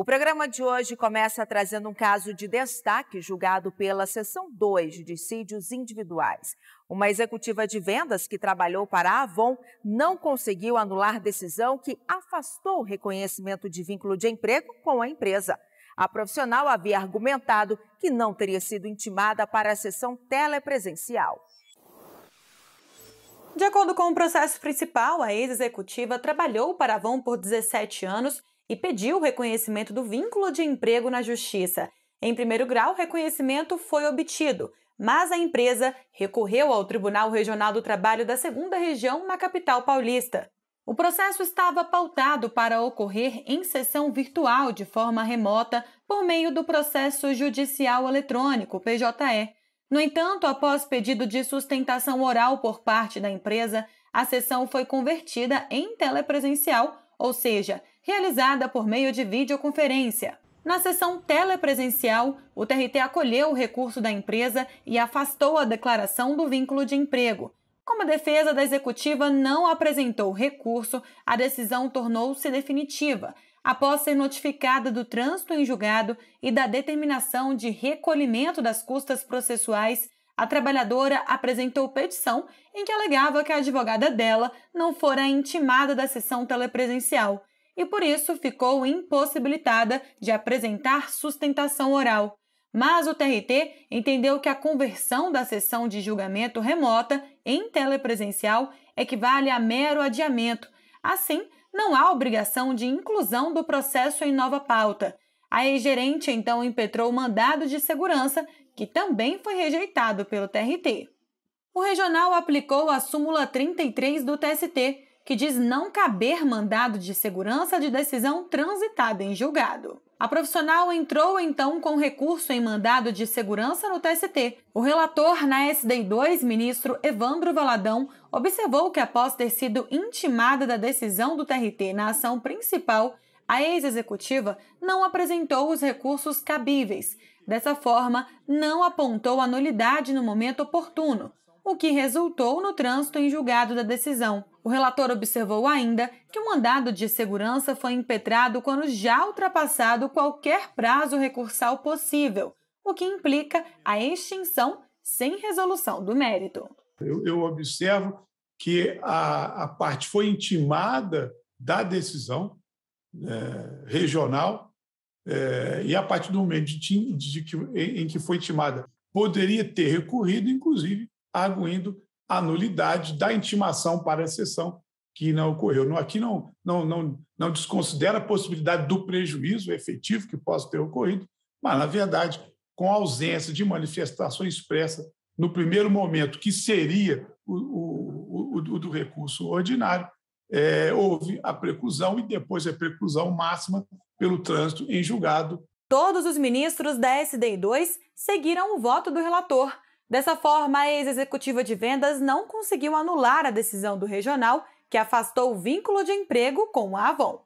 O programa de hoje começa trazendo um caso de destaque julgado pela Seção 2 de decídios Individuais. Uma executiva de vendas que trabalhou para a Avon não conseguiu anular decisão que afastou o reconhecimento de vínculo de emprego com a empresa. A profissional havia argumentado que não teria sido intimada para a sessão telepresencial. De acordo com o processo principal, a ex-executiva trabalhou para a Avon por 17 anos e pediu o reconhecimento do vínculo de emprego na Justiça. Em primeiro grau, o reconhecimento foi obtido, mas a empresa recorreu ao Tribunal Regional do Trabalho da Segunda Região na capital paulista. O processo estava pautado para ocorrer em sessão virtual de forma remota por meio do processo judicial eletrônico PJE. No entanto, após pedido de sustentação oral por parte da empresa, a sessão foi convertida em telepresencial, ou seja, realizada por meio de videoconferência. Na sessão telepresencial, o TRT acolheu o recurso da empresa e afastou a declaração do vínculo de emprego. Como a defesa da executiva não apresentou recurso, a decisão tornou-se definitiva, após ser notificada do trânsito em julgado e da determinação de recolhimento das custas processuais a trabalhadora apresentou petição em que alegava que a advogada dela não fora intimada da sessão telepresencial e por isso ficou impossibilitada de apresentar sustentação oral. Mas o TRT entendeu que a conversão da sessão de julgamento remota em telepresencial equivale a mero adiamento. Assim, não há obrigação de inclusão do processo em nova pauta. A ex-gerente então impetrou o mandado de segurança, que também foi rejeitado pelo TRT. O regional aplicou a súmula 33 do TST, que diz não caber mandado de segurança de decisão transitada em julgado. A profissional entrou então com recurso em mandado de segurança no TST. O relator na SDI2, ministro Evandro Valadão, observou que após ter sido intimada da decisão do TRT na ação principal, a ex-executiva não apresentou os recursos cabíveis. Dessa forma, não apontou a nulidade no momento oportuno, o que resultou no trânsito em julgado da decisão. O relator observou ainda que o mandado de segurança foi impetrado quando já ultrapassado qualquer prazo recursal possível, o que implica a extinção sem resolução do mérito. Eu, eu observo que a, a, parte foi intimada da decisão é, regional é, e a partir do momento de, de, de, em que foi intimada poderia ter recorrido, inclusive, arguindo a nulidade da intimação para a sessão que não ocorreu. Aqui não, não, não, não desconsidera a possibilidade do prejuízo efetivo que possa ter ocorrido, mas, na verdade, com a ausência de manifestação expressa no primeiro momento, que seria o, o, o, o do recurso ordinário, é, houve a preclusão e depois a preclusão máxima pelo trânsito em julgado. Todos os ministros da SDI 2 seguiram o voto do relator Dessa forma, a ex-executiva de vendas não conseguiu anular a decisão do regional que afastou o vínculo de emprego com a Avon.